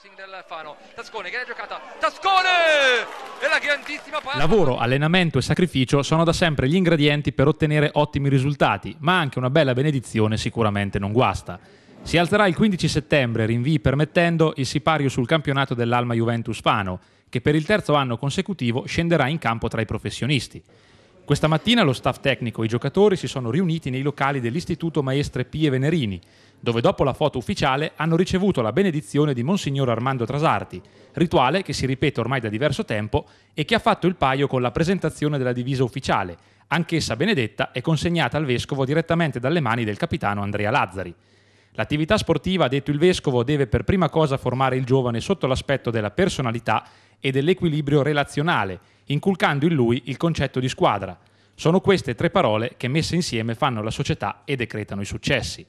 crossing del Fano. Tascone, che l'ha giocata. Tascone! E la grandissima palla. Lavoro, allenamento e sacrificio sono da sempre gli ingredienti per ottenere ottimi risultati, ma anche una bella benedizione sicuramente non guasta. Si alzerà il 15 settembre, rinvii permettendo, il sipario sul campionato dell'Alma Juventus Fano, che per il terzo anno consecutivo scenderà in campo tra i professionisti. Questa mattina lo staff tecnico e i giocatori si sono riuniti nei locali dell'Istituto Maestre Pie Venerini, dove dopo la foto ufficiale hanno ricevuto la benedizione di Monsignor Armando Trasarti, rituale che si ripete ormai da diverso tempo e che ha fatto il paio con la presentazione della divisa ufficiale, anch'essa benedetta e consegnata al vescovo direttamente dalle mani del capitano Andrea Lazzari. L'attività sportiva, ha detto il vescovo, deve per prima cosa formare il giovane sotto l'aspetto della personalità e dell'equilibrio relazionale, inculcando in lui il concetto di squadra, sono queste tre parole che messe insieme fanno la società e decretano i successi.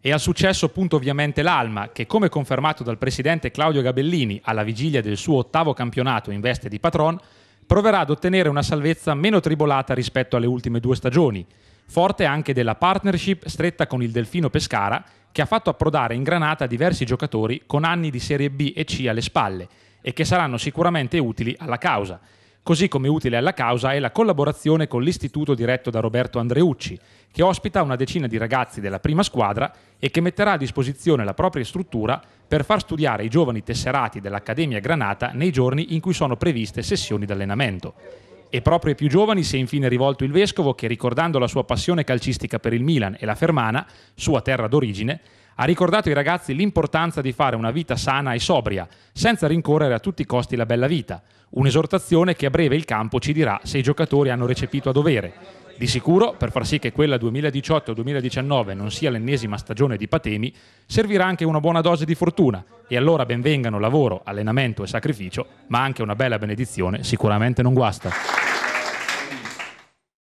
E al successo punto ovviamente l'Alma, che come confermato dal presidente Claudio Gabellini alla vigilia del suo ottavo campionato in veste di patron, proverà ad ottenere una salvezza meno tribolata rispetto alle ultime due stagioni, forte anche della partnership stretta con il Delfino Pescara, che ha fatto approdare in granata diversi giocatori con anni di Serie B e C alle spalle e che saranno sicuramente utili alla causa così come utile alla causa è la collaborazione con l'istituto diretto da Roberto Andreucci, che ospita una decina di ragazzi della prima squadra e che metterà a disposizione la propria struttura per far studiare i giovani tesserati dell'Accademia Granata nei giorni in cui sono previste sessioni d'allenamento. E proprio ai più giovani si è infine rivolto il vescovo che, ricordando la sua passione calcistica per il Milan e la Fermana, sua terra d'origine, ha ricordato ai ragazzi l'importanza di fare una vita sana e sobria, senza rincorrere a tutti i costi la bella vita, un'esortazione che a breve il campo ci dirà se i giocatori hanno recepito a dovere. Di sicuro, per far sì che quella 2018-2019 non sia l'ennesima stagione di patemi, servirà anche una buona dose di fortuna e allora benvengano lavoro, allenamento e sacrificio, ma anche una bella benedizione sicuramente non guasta.